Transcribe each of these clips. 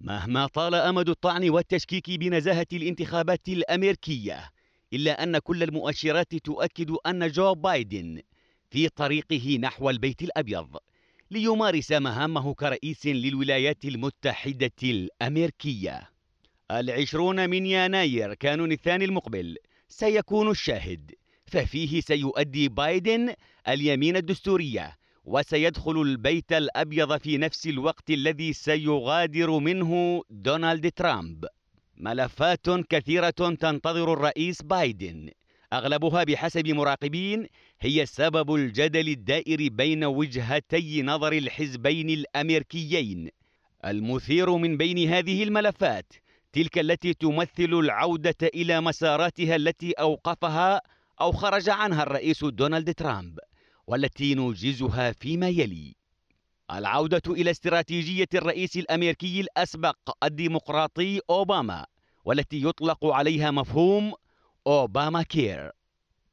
مهما طال امد الطعن والتشكيك بنزاهه الانتخابات الامريكيه الا ان كل المؤشرات تؤكد ان جو بايدن في طريقه نحو البيت الابيض ليمارس مهامه كرئيس للولايات المتحده الامريكيه العشرون من يناير كانون الثاني المقبل سيكون الشاهد ففيه سيؤدي بايدن اليمين الدستوريه وسيدخل البيت الابيض في نفس الوقت الذي سيغادر منه دونالد ترامب ملفات كثيره تنتظر الرئيس بايدن اغلبها بحسب مراقبين هي سبب الجدل الدائر بين وجهتي نظر الحزبين الامريكيين المثير من بين هذه الملفات تلك التي تمثل العوده الى مساراتها التي اوقفها او خرج عنها الرئيس دونالد ترامب والتي نوجزها فيما يلي العودة إلى استراتيجية الرئيس الأمريكي الأسبق الديمقراطي أوباما والتي يطلق عليها مفهوم أوباما كير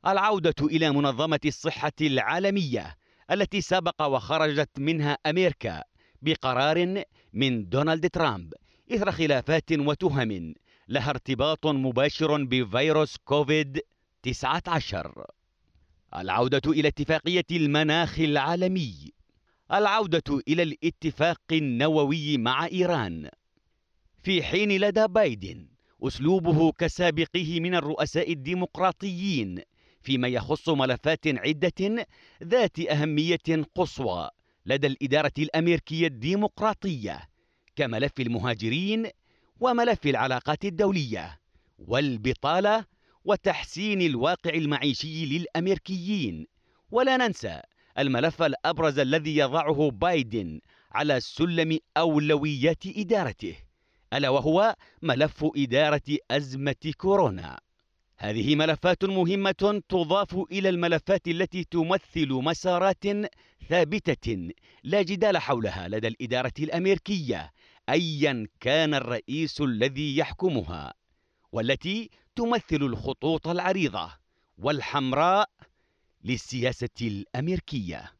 العودة إلى منظمة الصحة العالمية التي سبق وخرجت منها أمريكا بقرار من دونالد ترامب إثر خلافات وتهم لها ارتباط مباشر بفيروس كوفيد 19 العودة إلى اتفاقية المناخ العالمي العودة إلى الاتفاق النووي مع إيران في حين لدى بايدن أسلوبه كسابقه من الرؤساء الديمقراطيين فيما يخص ملفات عدة ذات أهمية قصوى لدى الإدارة الأمريكية الديمقراطية كملف المهاجرين وملف العلاقات الدولية والبطالة وتحسين الواقع المعيشي للأمريكيين ولا ننسى الملف الأبرز الذي يضعه بايدن على سلم أولويات إدارته ألا وهو ملف إدارة أزمة كورونا هذه ملفات مهمة تضاف إلى الملفات التي تمثل مسارات ثابتة لا جدال حولها لدى الإدارة الأمريكية أيا كان الرئيس الذي يحكمها والتي تمثل الخطوط العريضة والحمراء للسياسة الأمريكية